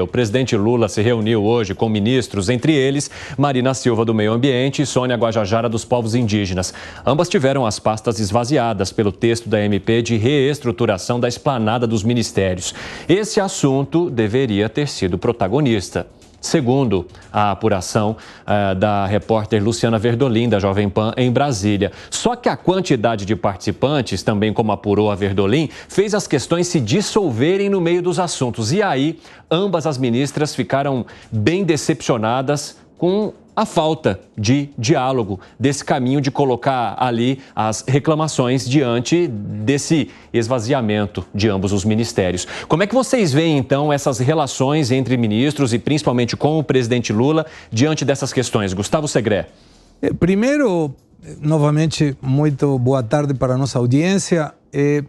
O presidente Lula se reuniu hoje com ministros, entre eles Marina Silva do Meio Ambiente e Sônia Guajajara dos Povos Indígenas. Ambas tiveram as pastas esvaziadas pelo texto da MP de reestruturação da esplanada dos ministérios. Esse assunto deveria ter sido protagonista segundo a apuração uh, da repórter Luciana Verdolim, da Jovem Pan, em Brasília. Só que a quantidade de participantes, também como apurou a Verdolim, fez as questões se dissolverem no meio dos assuntos. E aí, ambas as ministras ficaram bem decepcionadas com a falta de diálogo, desse caminho de colocar ali as reclamações diante desse esvaziamento de ambos os ministérios. Como é que vocês veem, então, essas relações entre ministros e principalmente com o presidente Lula diante dessas questões? Gustavo Segré. Eh, primeiro, eh, novamente, muito boa tarde para a nossa audiência. É,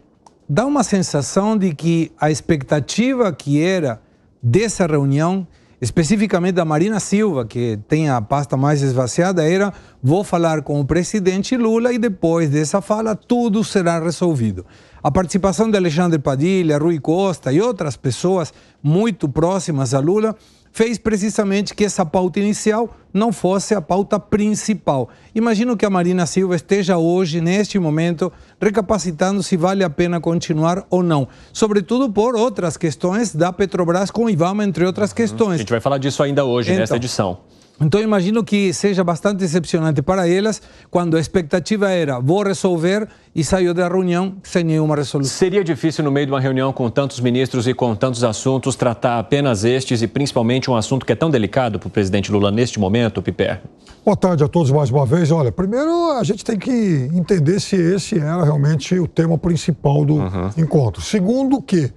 dá uma sensação de que a expectativa que era dessa reunião especificamente da Marina Silva, que tem a pasta mais esvaziada, era: vou falar com o presidente Lula e depois dessa fala tudo será resolvido. A participação de Alexandre Padilha, Rui Costa e outras pessoas muito próximas a Lula fez precisamente que essa pauta inicial não fosse a pauta principal. Imagino que a Marina Silva esteja hoje, neste momento, recapacitando se vale a pena continuar ou não. Sobretudo por outras questões da Petrobras com o Ivama, entre outras uhum. questões. A gente vai falar disso ainda hoje, então, nesta edição. Então imagino que seja bastante decepcionante para elas quando a expectativa era vou resolver e saiu da reunião sem nenhuma resolução. Seria difícil no meio de uma reunião com tantos ministros e com tantos assuntos tratar apenas estes e principalmente um assunto que é tão delicado para o presidente Lula neste momento, Piper? Boa tarde a todos mais uma vez. Olha, primeiro a gente tem que entender se esse era realmente o tema principal do uhum. encontro. Segundo que,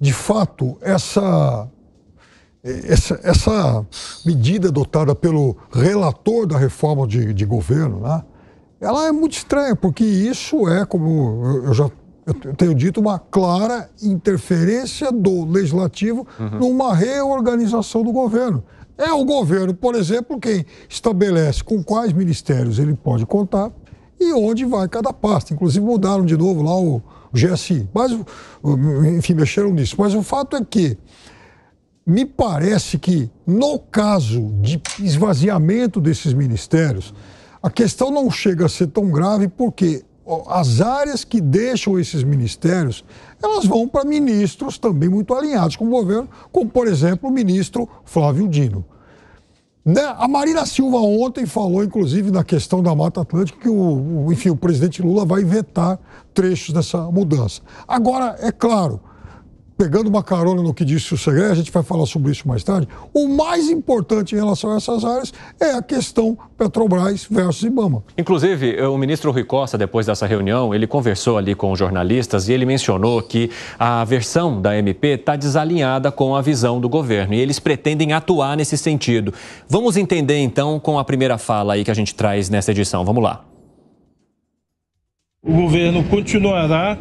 de fato, essa essa, essa medida adotada pelo relator da reforma de, de governo, né, ela é muito estranha, porque isso é, como eu já eu tenho dito, uma clara interferência do legislativo uhum. numa reorganização do governo. É o governo, por exemplo, quem estabelece com quais ministérios ele pode contar e onde vai cada pasta. Inclusive mudaram de novo lá o GSI. Mas, enfim, mexeram nisso. Mas o fato é que me parece que, no caso de esvaziamento desses ministérios, a questão não chega a ser tão grave porque as áreas que deixam esses ministérios, elas vão para ministros também muito alinhados com o governo, como, por exemplo, o ministro Flávio Dino. Né? A Marina Silva ontem falou, inclusive, na questão da Mata Atlântica, que o, enfim, o presidente Lula vai vetar trechos dessa mudança. Agora, é claro, pegando uma carona no que disse o segredo a gente vai falar sobre isso mais tarde, o mais importante em relação a essas áreas é a questão Petrobras versus Ibama. Inclusive, eh, o ministro Rui Costa, depois dessa reunião, ele conversou ali com os jornalistas e ele mencionou que a versão da MP está desalinhada com a visão do governo e eles pretendem atuar nesse sentido. Vamos entender então com a primeira fala aí que a gente traz nessa edição. Vamos lá. O governo continuará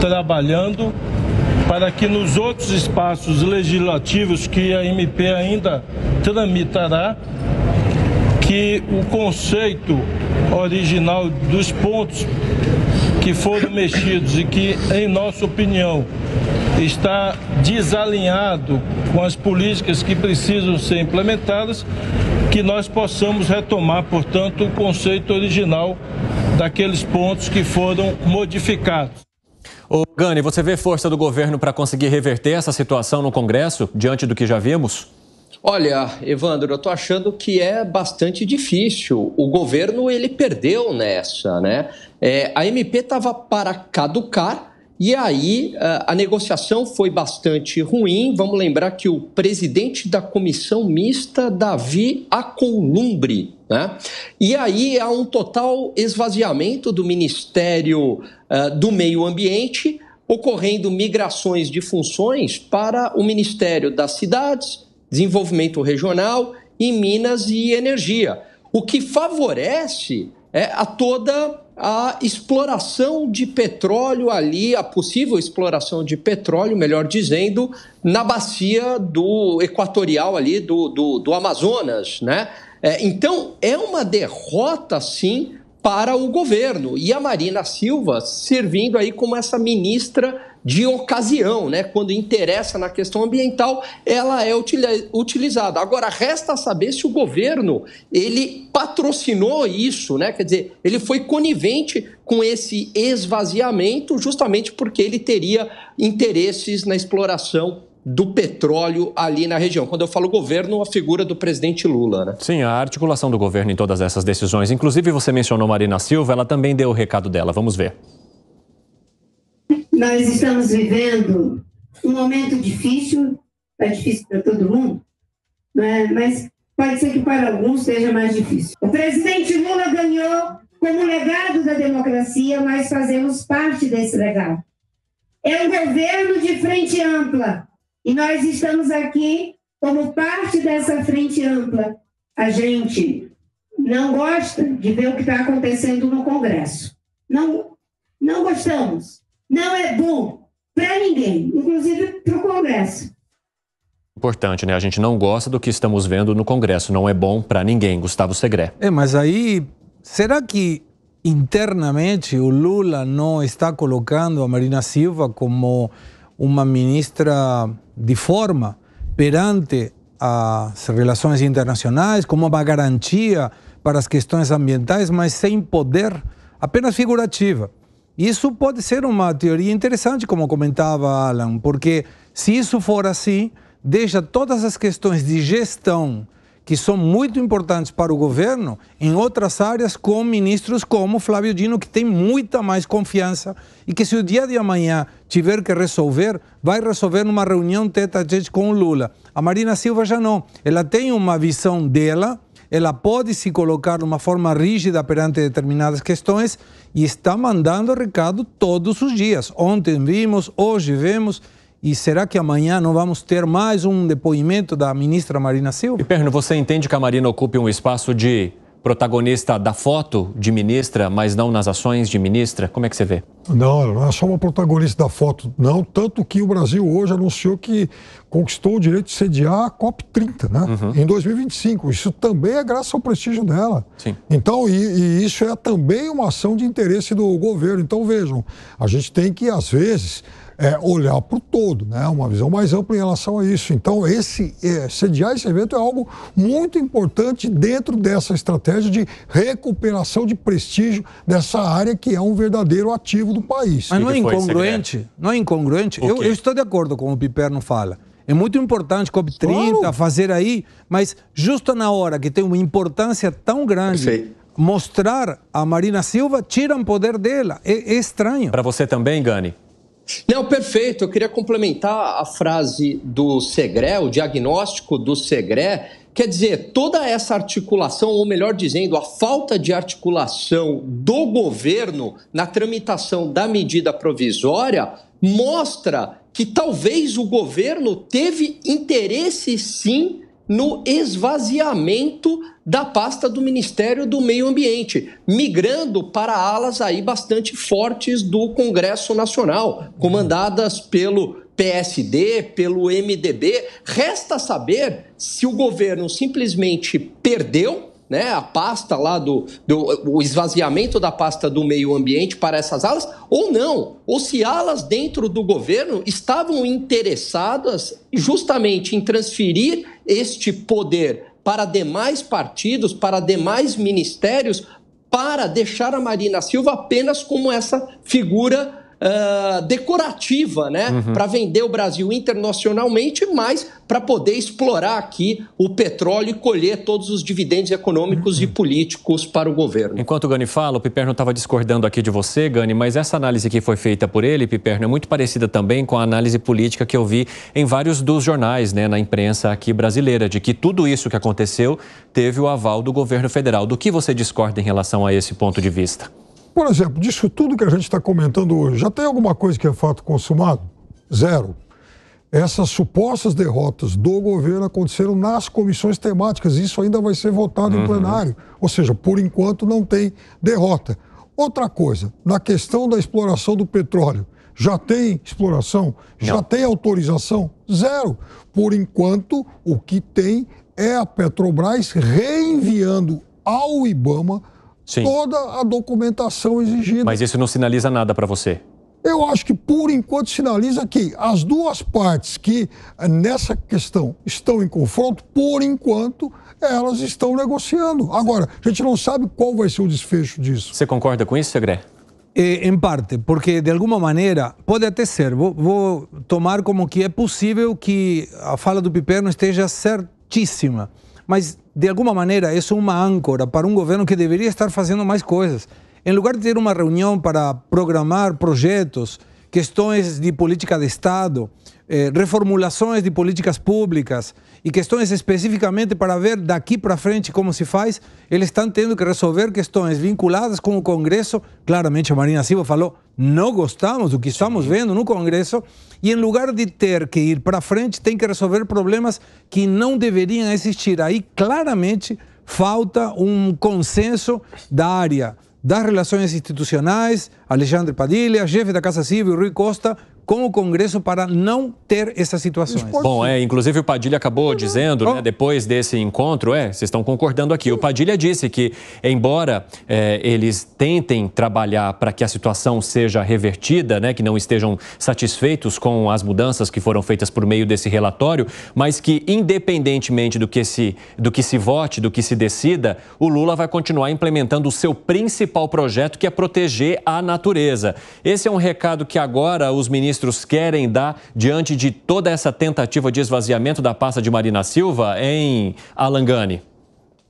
trabalhando para que nos outros espaços legislativos que a MP ainda tramitará, que o conceito original dos pontos que foram mexidos e que, em nossa opinião, está desalinhado com as políticas que precisam ser implementadas, que nós possamos retomar, portanto, o conceito original daqueles pontos que foram modificados. Ô, Gani, você vê força do governo para conseguir reverter essa situação no Congresso, diante do que já vimos? Olha, Evandro, eu estou achando que é bastante difícil. O governo ele perdeu nessa, né? É, a MP estava para caducar e aí ah, a negociação foi bastante ruim. Vamos lembrar que o presidente da comissão mista, Davi Acolumbre, né? E aí há um total esvaziamento do Ministério ah, do Meio Ambiente, ocorrendo migrações de funções para o Ministério das Cidades, Desenvolvimento Regional e Minas e Energia, o que favorece é, a toda a exploração de petróleo ali, a possível exploração de petróleo, melhor dizendo, na bacia do equatorial ali do, do, do Amazonas, né? É, então é uma derrota, sim, para o governo e a Marina Silva servindo aí como essa ministra de ocasião, né? quando interessa na questão ambiental, ela é utilizada. Agora, resta saber se o governo ele patrocinou isso, né? quer dizer, ele foi conivente com esse esvaziamento justamente porque ele teria interesses na exploração do petróleo ali na região. Quando eu falo governo, a figura do presidente Lula, né? Sim, a articulação do governo em todas essas decisões. Inclusive, você mencionou Marina Silva, ela também deu o recado dela. Vamos ver. Nós estamos vivendo um momento difícil, é difícil para todo mundo, né? mas pode ser que para alguns seja mais difícil. O presidente Lula ganhou como legado da democracia, mas fazemos parte desse legado. É um governo de frente ampla e nós estamos aqui como parte dessa frente ampla. A gente não gosta de ver o que está acontecendo no Congresso. Não, não gostamos não é bom para ninguém, inclusive para o Congresso. Importante, né? A gente não gosta do que estamos vendo no Congresso, não é bom para ninguém, Gustavo Segré. É, mas aí, será que internamente o Lula não está colocando a Marina Silva como uma ministra de forma perante as relações internacionais, como uma garantia para as questões ambientais, mas sem poder, apenas figurativa. Isso pode ser uma teoria interessante, como comentava Alan, porque se isso for assim, deixa todas as questões de gestão que são muito importantes para o governo em outras áreas com ministros como Flávio Dino, que tem muita mais confiança e que se o dia de amanhã tiver que resolver, vai resolver numa reunião teta a tete com o Lula. A Marina Silva já não. Ela tem uma visão dela ela pode se colocar de uma forma rígida perante determinadas questões e está mandando recado todos os dias. Ontem vimos, hoje vemos. E será que amanhã não vamos ter mais um depoimento da ministra Marina Silva? E Perno, você entende que a Marina ocupe um espaço de protagonista da foto de ministra, mas não nas ações de ministra? Como é que você vê? Não, ela não é só uma protagonista da foto, não. Tanto que o Brasil hoje anunciou que conquistou o direito de sediar a COP30, né? Uhum. Em 2025. Isso também é graças ao prestígio dela. Sim. Então, e, e isso é também uma ação de interesse do governo. Então, vejam, a gente tem que, às vezes, é, olhar para o todo, né? uma visão mais ampla em relação a isso. Então, esse é, sediar esse evento é algo muito importante dentro dessa estratégia de recuperação de prestígio dessa área que é um verdadeiro ativo do país. Mas não é incongruente? Não é incongruente? Eu, eu, estou de acordo com o Piperno fala. É muito importante COP30 claro. fazer aí, mas justo na hora que tem uma importância tão grande, Perfeito mostrar a Marina Silva, tira o poder dela. É, é estranho. Para você também, Gani? Não, perfeito. Eu queria complementar a frase do Segré, o diagnóstico do Segré. Quer dizer, toda essa articulação, ou melhor dizendo, a falta de articulação do governo na tramitação da medida provisória mostra que talvez o governo teve interesse sim no esvaziamento da pasta do Ministério do Meio Ambiente, migrando para alas aí bastante fortes do Congresso Nacional, comandadas pelo PSD, pelo MDB. Resta saber se o governo simplesmente perdeu né, a pasta lá do, do o esvaziamento da pasta do meio ambiente para essas alas, ou não, ou se alas dentro do governo estavam interessadas justamente em transferir este poder para demais partidos, para demais ministérios, para deixar a Marina Silva apenas como essa figura uh, decorativa, né? Uhum. Para vender o Brasil internacionalmente, mas para poder explorar aqui o petróleo e colher todos os dividendos econômicos uhum. e políticos para o governo. Enquanto o Gani fala, o Piperno estava discordando aqui de você, Gani, mas essa análise que foi feita por ele, Piperno, é muito parecida também com a análise política que eu vi em vários dos jornais, né, na imprensa aqui brasileira, de que tudo isso que aconteceu teve o aval do governo federal. Do que você discorda em relação a esse ponto de vista? Por exemplo, disso tudo que a gente está comentando hoje, já tem alguma coisa que é fato consumado? Zero. Essas supostas derrotas do governo aconteceram nas comissões temáticas. Isso ainda vai ser votado uhum. em plenário. Ou seja, por enquanto não tem derrota. Outra coisa, na questão da exploração do petróleo, já tem exploração? Não. Já tem autorização? Zero. Por enquanto, o que tem é a Petrobras reenviando ao Ibama Sim. toda a documentação exigida. Mas isso não sinaliza nada para você? Eu acho que, por enquanto, sinaliza que as duas partes que eh, nessa questão estão em confronto, por enquanto, elas estão negociando. Agora, a gente não sabe qual vai ser o desfecho disso. Você concorda com isso, Segré? É, em parte, porque de alguma maneira pode até ser. Vou, vou tomar como que é possível que a fala do Piper não esteja certíssima mas de alguma maneira isso é uma âncora para um governo que deveria estar fazendo mais coisas. Em lugar de ter uma reunião para programar projetos, questões de política de Estado, eh, reformulações de políticas públicas e questões especificamente para ver daqui para frente como se faz, eles estão tendo que resolver questões vinculadas com o Congresso. Claramente, a Marina Silva falou: não gostamos do que estamos vendo no Congresso, e em lugar de ter que ir para frente, tem que resolver problemas que não deveriam existir. Aí, claramente, falta um consenso da área das Relações Institucionais, Alexandre Padilha, chefe da Casa Civil, Rui Costa, com o Congresso para não ter essas situações. Bom, é, inclusive o Padilha acabou uhum. dizendo, né, oh. depois desse encontro, é, vocês estão concordando aqui. O Padilha disse que, embora é, eles tentem trabalhar para que a situação seja revertida, né, que não estejam satisfeitos com as mudanças que foram feitas por meio desse relatório, mas que, independentemente do que se, do que se vote, do que se decida, o Lula vai continuar implementando o seu principal projeto, que é proteger a natureza. Esse é um recado que agora os ministros ministros querem dar diante de toda essa tentativa de esvaziamento da pasta de Marina Silva em Alangani?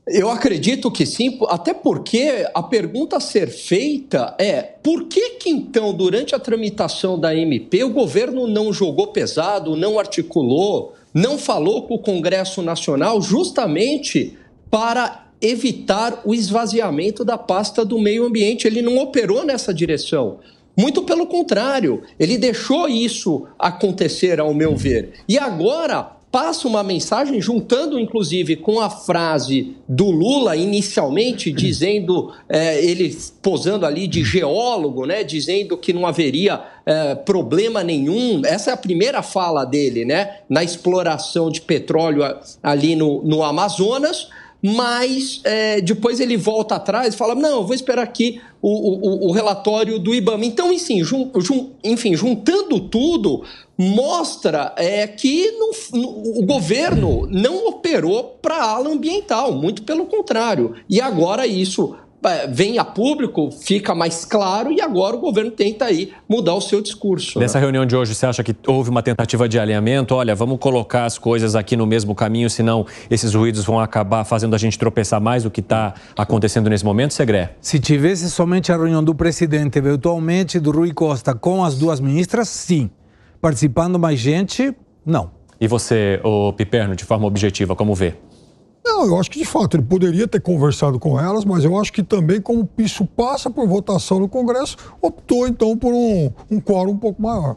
Eu acredito que sim, até porque a pergunta a ser feita é por que que então, durante a tramitação da MP, o governo não jogou pesado, não articulou, não falou com o Congresso Nacional justamente para evitar o esvaziamento da pasta do meio ambiente? Ele não operou nessa direção. Muito pelo contrário, ele deixou isso acontecer, ao meu ver. E agora passa uma mensagem, juntando inclusive com a frase do Lula inicialmente, dizendo, é, ele posando ali de geólogo, né, dizendo que não haveria é, problema nenhum. Essa é a primeira fala dele, né, na exploração de petróleo ali no, no Amazonas mas é, depois ele volta atrás e fala: não, vou esperar aqui o, o, o relatório do IBAMA. Então, enfim, jun, jun, enfim juntando tudo, mostra é, que no, no, o governo não operou para a ala ambiental, muito pelo contrário. E agora isso é, vem a público, fica mais claro e agora o governo tenta aí mudar o seu discurso. Né? Nessa né? reunião de hoje, você acha que houve uma tentativa de alinhamento? Olha, vamos colocar as coisas aqui no mesmo caminho, senão esses ruídos vão acabar fazendo a gente tropeçar mais do que está acontecendo nesse momento, Segré? Se tivesse somente a reunião do presidente, eventualmente do Rui Costa, com as duas ministras, sim. Participando mais gente, não. E você, o Piperno, de forma objetiva, como vê? Não, eu acho que de fato ele poderia ter conversado com elas, mas eu acho que também, como isso passa por votação no Congresso, optou então por um, um quórum um pouco maior.